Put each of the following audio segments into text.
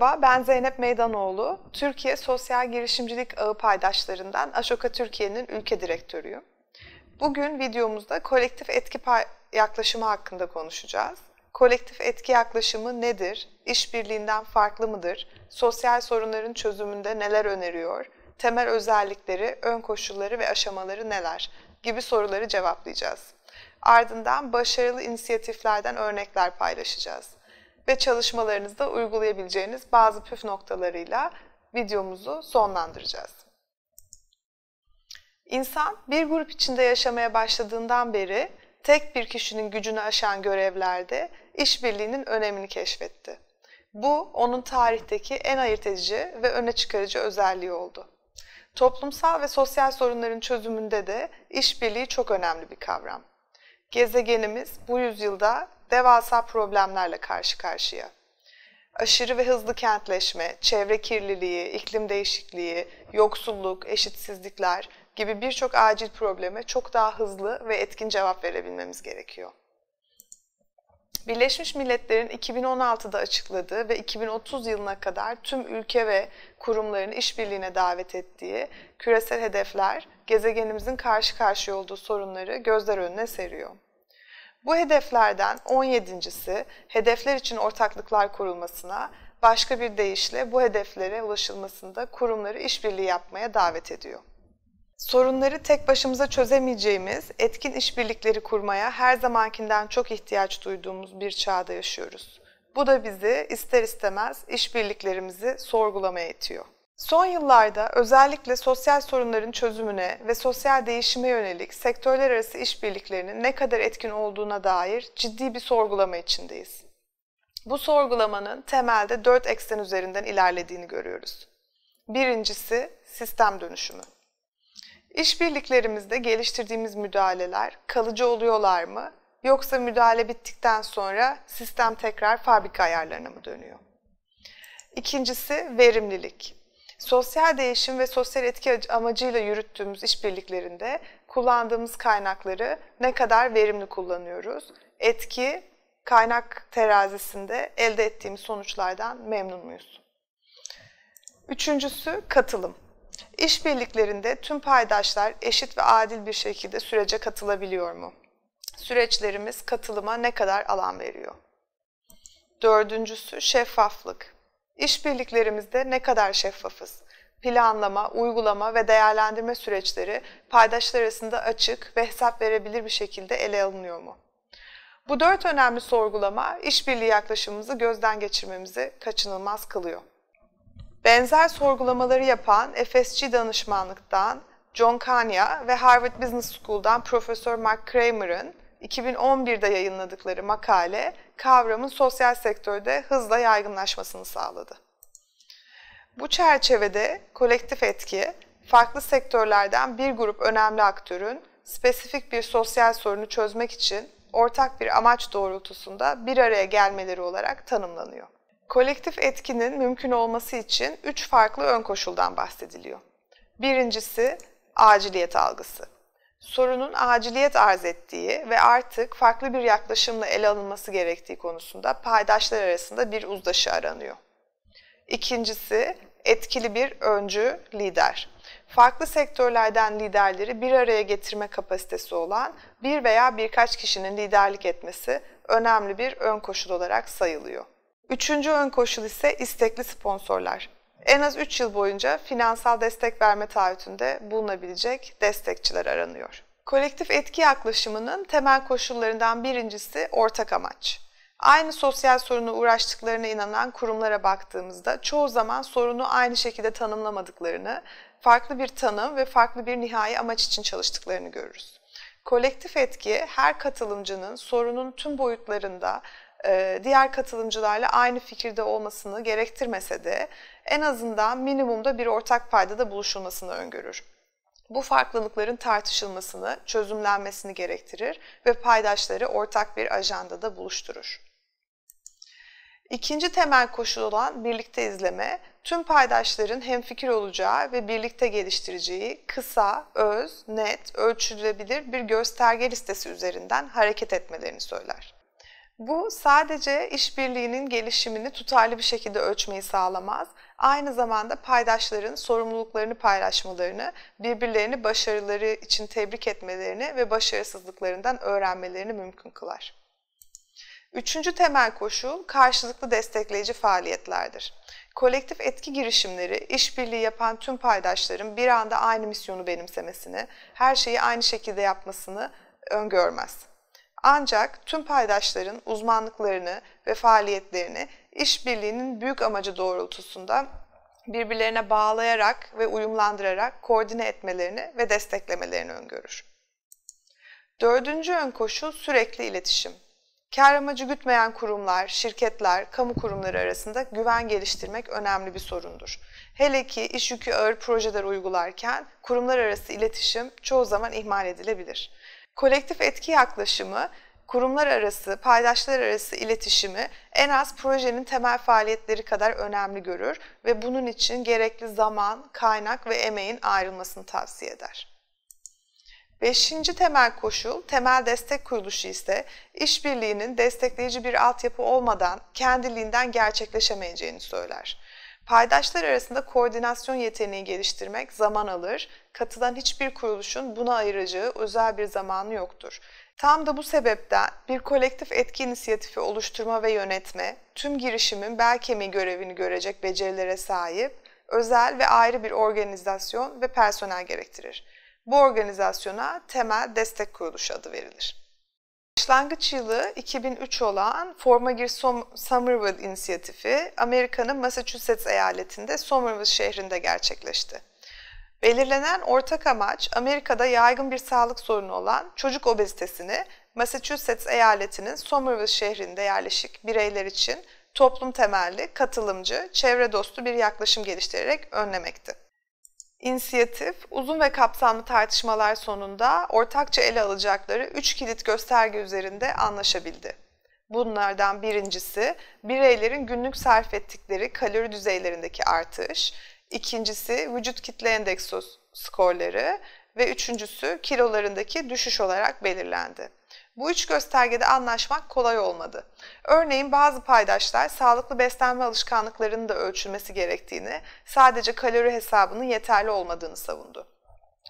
Merhaba, ben Zeynep Meydanoğlu. Türkiye Sosyal Girişimcilik Ağı Paydaşlarından Aşoka Türkiye'nin ülke direktörüyüm. Bugün videomuzda kolektif etki yaklaşımı hakkında konuşacağız. Kolektif etki yaklaşımı nedir? İşbirliğinden farklı mıdır? Sosyal sorunların çözümünde neler öneriyor? Temel özellikleri, ön koşulları ve aşamaları neler? gibi soruları cevaplayacağız. Ardından başarılı inisiyatiflerden örnekler paylaşacağız ve çalışmalarınızda uygulayabileceğiniz bazı püf noktalarıyla videomuzu sonlandıracağız. İnsan bir grup içinde yaşamaya başladığından beri tek bir kişinin gücünü aşan görevlerde işbirliğinin önemini keşfetti. Bu onun tarihteki en ayırt edici ve öne çıkarıcı özelliği oldu. Toplumsal ve sosyal sorunların çözümünde de işbirliği çok önemli bir kavram. Gezegenimiz bu yüzyılda devasa problemlerle karşı karşıya. Aşırı ve hızlı kentleşme, çevre kirliliği, iklim değişikliği, yoksulluk, eşitsizlikler gibi birçok acil probleme çok daha hızlı ve etkin cevap verebilmemiz gerekiyor. Birleşmiş Milletler'in 2016'da açıkladığı ve 2030 yılına kadar tüm ülke ve kurumların işbirliğine davet ettiği küresel hedefler gezegenimizin karşı karşıya olduğu sorunları gözler önüne seriyor. Bu hedeflerden 17.si hedefler için ortaklıklar kurulmasına, başka bir deyişle bu hedeflere ulaşılmasında kurumları işbirliği yapmaya davet ediyor. Sorunları tek başımıza çözemeyeceğimiz, etkin işbirlikleri kurmaya her zamankinden çok ihtiyaç duyduğumuz bir çağda yaşıyoruz. Bu da bizi ister istemez işbirliklerimizi sorgulamaya itiyor. Son yıllarda özellikle sosyal sorunların çözümüne ve sosyal değişime yönelik sektörler arası işbirliklerinin ne kadar etkin olduğuna dair ciddi bir sorgulama içindeyiz. Bu sorgulamanın temelde dört eksen üzerinden ilerlediğini görüyoruz. Birincisi sistem dönüşümü. İşbirliklerimizde geliştirdiğimiz müdahaleler kalıcı oluyorlar mı yoksa müdahale bittikten sonra sistem tekrar fabrika ayarlarına mı dönüyor? İkincisi verimlilik. Sosyal değişim ve sosyal etki amacıyla yürüttüğümüz işbirliklerinde kullandığımız kaynakları ne kadar verimli kullanıyoruz? Etki kaynak terazisinde elde ettiğimiz sonuçlardan memnun muyuz? Üçüncüsü katılım. İşbirliklerinde tüm paydaşlar eşit ve adil bir şekilde sürece katılabiliyor mu? Süreçlerimiz katılıma ne kadar alan veriyor? Dördüncüsü şeffaflık. İşbirliklerimizde ne kadar şeffafız? Planlama, uygulama ve değerlendirme süreçleri paydaşlar arasında açık ve hesap verebilir bir şekilde ele alınıyor mu? Bu dört önemli sorgulama işbirliği yaklaşımımızı gözden geçirmemizi kaçınılmaz kılıyor. Benzer sorgulamaları yapan FSC danışmanlıktan John Kanya ve Harvard Business School'dan Profesör Mark Kramer'ın 2011'de yayınladıkları makale kavramın sosyal sektörde hızla yaygınlaşmasını sağladı. Bu çerçevede kolektif etki, farklı sektörlerden bir grup önemli aktörün spesifik bir sosyal sorunu çözmek için ortak bir amaç doğrultusunda bir araya gelmeleri olarak tanımlanıyor. Kolektif etkinin mümkün olması için üç farklı ön koşuldan bahsediliyor. Birincisi aciliyet algısı sorunun aciliyet arz ettiği ve artık farklı bir yaklaşımla ele alınması gerektiği konusunda paydaşlar arasında bir uzlaşı aranıyor. İkincisi etkili bir öncü lider. Farklı sektörlerden liderleri bir araya getirme kapasitesi olan bir veya birkaç kişinin liderlik etmesi önemli bir ön koşul olarak sayılıyor. Üçüncü ön koşul ise istekli sponsorlar en az 3 yıl boyunca finansal destek verme taahhütünde bulunabilecek destekçiler aranıyor. Kolektif etki yaklaşımının temel koşullarından birincisi ortak amaç. Aynı sosyal sorunu uğraştıklarına inanan kurumlara baktığımızda çoğu zaman sorunu aynı şekilde tanımlamadıklarını, farklı bir tanım ve farklı bir nihai amaç için çalıştıklarını görürüz. Kolektif etki her katılımcının sorunun tüm boyutlarında e, diğer katılımcılarla aynı fikirde olmasını gerektirmese de en azından minimumda bir ortak paydada buluşulmasını öngörür. Bu farklılıkların tartışılmasını, çözümlenmesini gerektirir ve paydaşları ortak bir ajandada buluşturur. İkinci temel koşul olan birlikte izleme, tüm paydaşların hem fikir olacağı ve birlikte geliştireceği kısa, öz, net, ölçülebilir bir gösterge listesi üzerinden hareket etmelerini söyler. Bu sadece işbirliğinin gelişimini tutarlı bir şekilde ölçmeyi sağlamaz. Aynı zamanda paydaşların sorumluluklarını paylaşmalarını, birbirlerini başarıları için tebrik etmelerini ve başarısızlıklarından öğrenmelerini mümkün kılar. Üçüncü temel koşul karşılıklı destekleyici faaliyetlerdir. Kolektif etki girişimleri, işbirliği yapan tüm paydaşların bir anda aynı misyonu benimsemesini, her şeyi aynı şekilde yapmasını öngörmez. Ancak tüm paydaşların uzmanlıklarını ve faaliyetlerini işbirliğinin büyük amacı doğrultusunda birbirlerine bağlayarak ve uyumlandırarak koordine etmelerini ve desteklemelerini öngörür. Dördüncü ön koşul sürekli iletişim. Kar amacı gütmeyen kurumlar, şirketler, kamu kurumları arasında güven geliştirmek önemli bir sorundur. Hele ki iş yükü ağır projeler uygularken kurumlar arası iletişim çoğu zaman ihmal edilebilir. Kolektif etki yaklaşımı kurumlar arası, paydaşlar arası iletişimi en az projenin temel faaliyetleri kadar önemli görür ve bunun için gerekli zaman, kaynak ve emeğin ayrılmasını tavsiye eder. Beşinci temel koşul, temel destek kuruluşu ise işbirliğinin destekleyici bir altyapı olmadan kendiliğinden gerçekleşemeyeceğini söyler. Paydaşlar arasında koordinasyon yeteneği geliştirmek zaman alır. Katılan hiçbir kuruluşun buna ayıracağı özel bir zamanı yoktur. Tam da bu sebepten bir kolektif etki inisiyatifi oluşturma ve yönetme, tüm girişimin bel kemiği görevini görecek becerilere sahip, özel ve ayrı bir organizasyon ve personel gerektirir. Bu organizasyona temel destek kuruluşu adı verilir. Başlangıç yılı 2003 olan Forma Gir Somerville inisiyatifi Amerika'nın Massachusetts eyaletinde Somerville şehrinde gerçekleşti. Belirlenen ortak amaç Amerika'da yaygın bir sağlık sorunu olan çocuk obezitesini Massachusetts eyaletinin Somerville şehrinde yerleşik bireyler için toplum temelli, katılımcı, çevre dostu bir yaklaşım geliştirerek önlemekti inisiyatif uzun ve kapsamlı tartışmalar sonunda ortakça ele alacakları üç kilit gösterge üzerinde anlaşabildi. Bunlardan birincisi bireylerin günlük sarf ettikleri kalori düzeylerindeki artış, ikincisi vücut kitle endeksi skorları ve üçüncüsü kilolarındaki düşüş olarak belirlendi. Bu üç göstergede anlaşmak kolay olmadı. Örneğin bazı paydaşlar sağlıklı beslenme alışkanlıklarının da ölçülmesi gerektiğini, sadece kalori hesabının yeterli olmadığını savundu.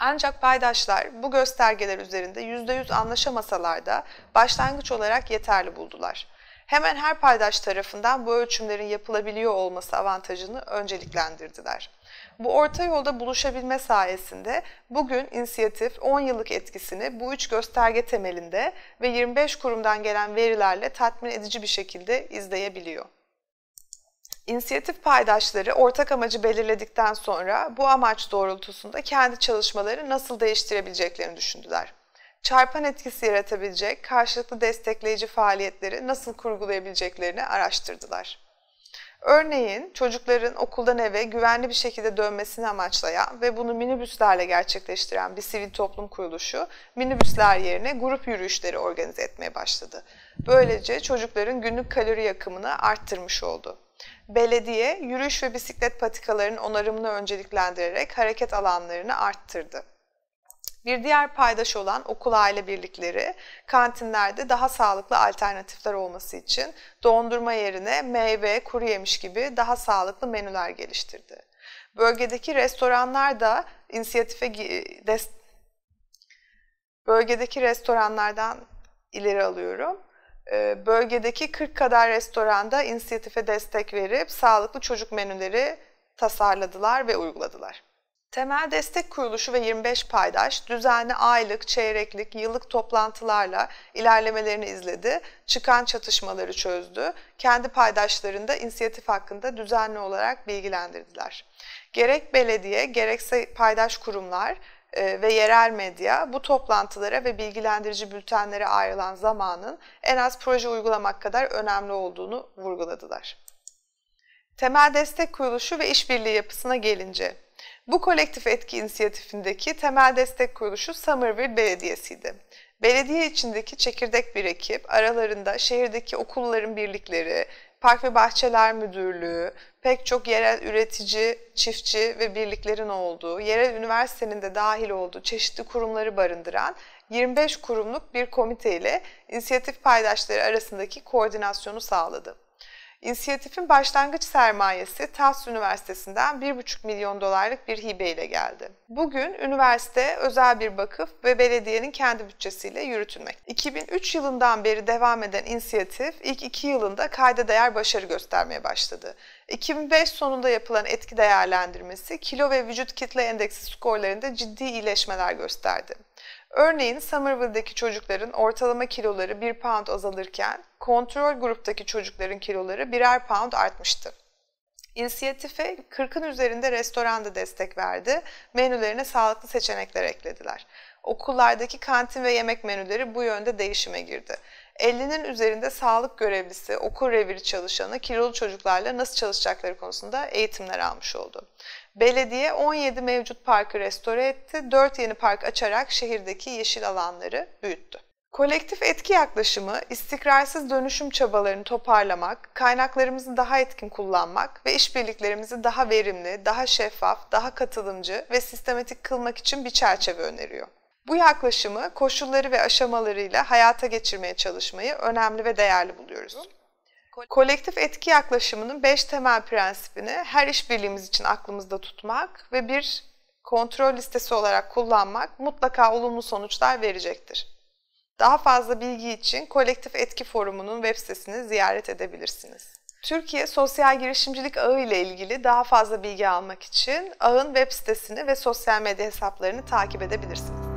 Ancak paydaşlar bu göstergeler üzerinde %100 anlaşamasalar da başlangıç olarak yeterli buldular. Hemen her paydaş tarafından bu ölçümlerin yapılabiliyor olması avantajını önceliklendirdiler. Bu orta yolda buluşabilme sayesinde bugün inisiyatif 10 yıllık etkisini bu üç gösterge temelinde ve 25 kurumdan gelen verilerle tatmin edici bir şekilde izleyebiliyor. İnisiyatif paydaşları ortak amacı belirledikten sonra bu amaç doğrultusunda kendi çalışmaları nasıl değiştirebileceklerini düşündüler. Çarpan etkisi yaratabilecek karşılıklı destekleyici faaliyetleri nasıl kurgulayabileceklerini araştırdılar. Örneğin çocukların okuldan eve güvenli bir şekilde dönmesini amaçlayan ve bunu minibüslerle gerçekleştiren bir sivil toplum kuruluşu minibüsler yerine grup yürüyüşleri organize etmeye başladı. Böylece çocukların günlük kalori yakımını arttırmış oldu. Belediye yürüyüş ve bisiklet patikalarının onarımını önceliklendirerek hareket alanlarını arttırdı. Bir diğer paydaş olan okul aile birlikleri kantinlerde daha sağlıklı alternatifler olması için dondurma yerine meyve, kuru yemiş gibi daha sağlıklı menüler geliştirdi. Bölgedeki restoranlar da inisiyatife bölgedeki restoranlardan ileri alıyorum ee, bölgedeki 40 kadar restoranda inisiyatife destek verip sağlıklı çocuk menüleri tasarladılar ve uyguladılar. Temel destek kuruluşu ve 25 paydaş düzenli aylık, çeyreklik, yıllık toplantılarla ilerlemelerini izledi, çıkan çatışmaları çözdü, kendi paydaşlarında inisiyatif hakkında düzenli olarak bilgilendirdiler. Gerek belediye, gerekse paydaş kurumlar e, ve yerel medya bu toplantılara ve bilgilendirici bültenlere ayrılan zamanın en az proje uygulamak kadar önemli olduğunu vurguladılar. Temel destek kuruluşu ve işbirliği yapısına gelince bu kolektif etki inisiyatifindeki temel destek kuruluşu Somerville Belediyesi'ydi. Belediye içindeki çekirdek bir ekip, aralarında şehirdeki okulların birlikleri, Park ve Bahçeler Müdürlüğü, pek çok yerel üretici, çiftçi ve birliklerin olduğu, yerel üniversitenin de dahil olduğu çeşitli kurumları barındıran 25 kurumluk bir komite ile inisiyatif paydaşları arasındaki koordinasyonu sağladı. İnisiyatifin başlangıç sermayesi Tufts Üniversitesi'nden 1,5 milyon dolarlık bir hibe ile geldi. Bugün üniversite özel bir vakıf ve belediyenin kendi bütçesiyle yürütülmek. 2003 yılından beri devam eden inisiyatif ilk 2 yılında kayda değer başarı göstermeye başladı. 2005 sonunda yapılan etki değerlendirmesi kilo ve vücut kitle endeksi skorlarında ciddi iyileşmeler gösterdi. Örneğin Somerville'deki çocukların ortalama kiloları 1 pound azalırken kontrol gruptaki çocukların kiloları birer pound artmıştı. İnisiyatife 40'ın üzerinde restoranda destek verdi. Menülerine sağlıklı seçenekler eklediler. Okullardaki kantin ve yemek menüleri bu yönde değişime girdi. 50'nin üzerinde sağlık görevlisi, okul reviri çalışanı kilolu çocuklarla nasıl çalışacakları konusunda eğitimler almış oldu. Belediye 17 mevcut parkı restore etti, 4 yeni park açarak şehirdeki yeşil alanları büyüttü. Kolektif etki yaklaşımı, istikrarsız dönüşüm çabalarını toparlamak, kaynaklarımızı daha etkin kullanmak ve işbirliklerimizi daha verimli, daha şeffaf, daha katılımcı ve sistematik kılmak için bir çerçeve öneriyor. Bu yaklaşımı koşulları ve aşamalarıyla hayata geçirmeye çalışmayı önemli ve değerli buluyoruz kolektif etki yaklaşımının beş temel prensibini her işbirliğimiz için aklımızda tutmak ve bir kontrol listesi olarak kullanmak mutlaka olumlu sonuçlar verecektir. Daha fazla bilgi için Kolektif Etki Forumu'nun web sitesini ziyaret edebilirsiniz. Türkiye Sosyal Girişimcilik Ağı ile ilgili daha fazla bilgi almak için ağın web sitesini ve sosyal medya hesaplarını takip edebilirsiniz.